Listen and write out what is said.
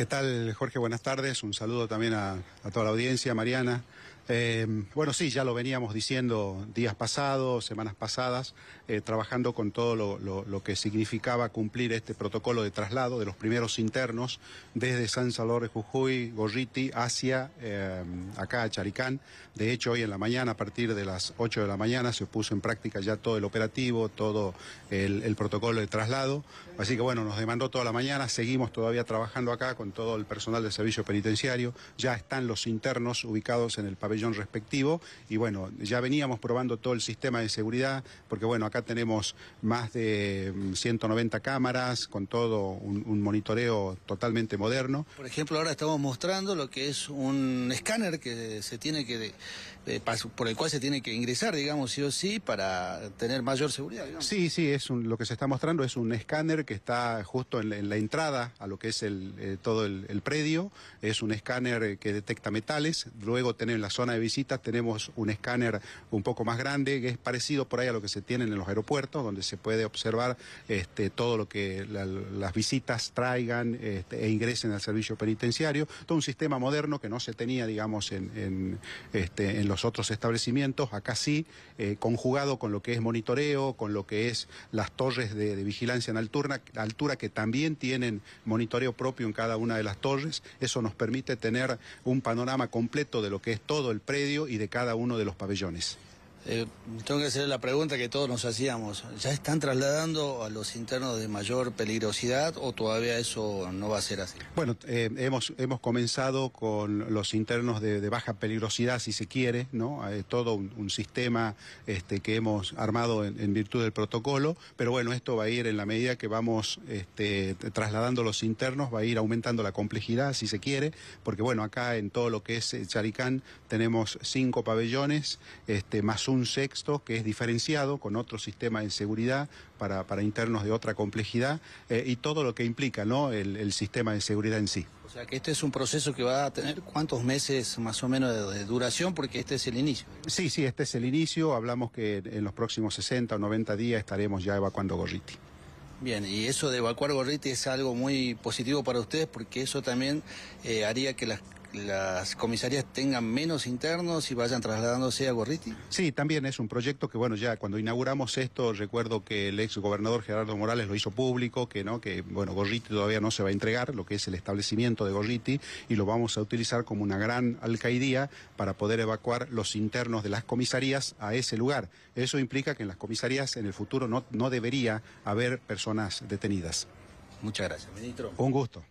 ¿Qué tal, Jorge? Buenas tardes. Un saludo también a, toda la audiencia, Mariana, Em, bueno, sí, ya lo veníamos diciendo días pasados, semanas pasadas, eh, trabajando con todo lo, que significaba cumplir este protocolo de traslado de los primeros internos desde San Salvador de Jujuy, Gorriti, hacia em, acá a Charicán. De hecho, hoy en la mañana, a partir de las 8 de la mañana, se puso en práctica ya todo el operativo, todo el, el protocolo de traslado. Así que bueno, nos demandó toda la mañana, seguimos todavía trabajando acá con todo el personal del servicio penitenciario. Ya están los internos ubicados en el pabellón respectivo. Y bueno, ya veníamos probando todo el sistema de seguridad, porque bueno, acá tenemos más de 190 mm, cámaras con todo un, monitoreo totalmente moderno. Por ejemplo, ahora estamos mostrando lo que es un escáner que se tiene que por el cual se tiene que ingresar, digamos, sí o sí, para tener mayor seguridad. Sí, sí, es lo que se está mostrando es un escáner que está justo en la, entrada a lo que es el, eh, todo el, predio. Es un escáner que detecta metales. Luego tener la zona de visitas tenemos un escáner un poco más grande, que es parecido por ahí a lo que se tienen en los aeropuertos, donde se puede observar este, todo lo que las visitas traigan este, e ingresen al servicio penitenciario. Todo un sistema moderno que no se tenía, digamos, en, este, los otros establecimientos. Acá sí, eh, conjugado con lo que es monitoreo, con lo que es las torres de, vigilancia en altura, altura que también tienen monitoreo propio en cada una de las torres. Eso nos permite tener un panorama completo de lo que es todo el predio y de cada uno de los pabellones. Eh, tengo que hacer la pregunta que todos nos hacíamos. ¿Ya están trasladando a los internos de mayor peligrosidad o todavía eso no va a ser así? Bueno, eh, hemos, hemos comenzado con los internos de, baja peligrosidad, si se quiere, ¿no? todo un, sistema este, que hemos armado en, virtud del protocolo, pero bueno, esto va a ir en la medida que vamos este, trasladando los internos, va a ir aumentando la complejidad, si se quiere, porque bueno, acá en todo lo que es Charicán tenemos cinco pabellones, este, más un sexto que es diferenciado con otro sistema de seguridad para, para internos de otra complejidad eh, y todo lo que implica ¿no? El, sistema de seguridad en sí. O sea que este es un proceso que va a tener cuántos meses más o menos de, duración porque este es el inicio. Sí, sí, este es el inicio. Hablamos que en los próximos 60 o 90 días estaremos ya evacuando Gorriti. Bien, y eso de evacuar Gorriti es algo muy positivo para ustedes porque eso también eh, haría que las las comisarías tengan menos internos y vayan trasladándose a Gorriti? Sí, también es un proyecto que, bueno, ya cuando inauguramos esto, recuerdo que el ex gobernador Gerardo Morales lo hizo público, que no, que bueno, Gorriti todavía no se va a entregar, lo que es el establecimiento de Gorriti, y lo vamos a utilizar como una gran alcaidía para poder evacuar los internos de las comisarías a ese lugar. Eso implica que en las comisarías en el futuro no, no debería haber personas detenidas. Muchas gracias, ministro. Un gusto.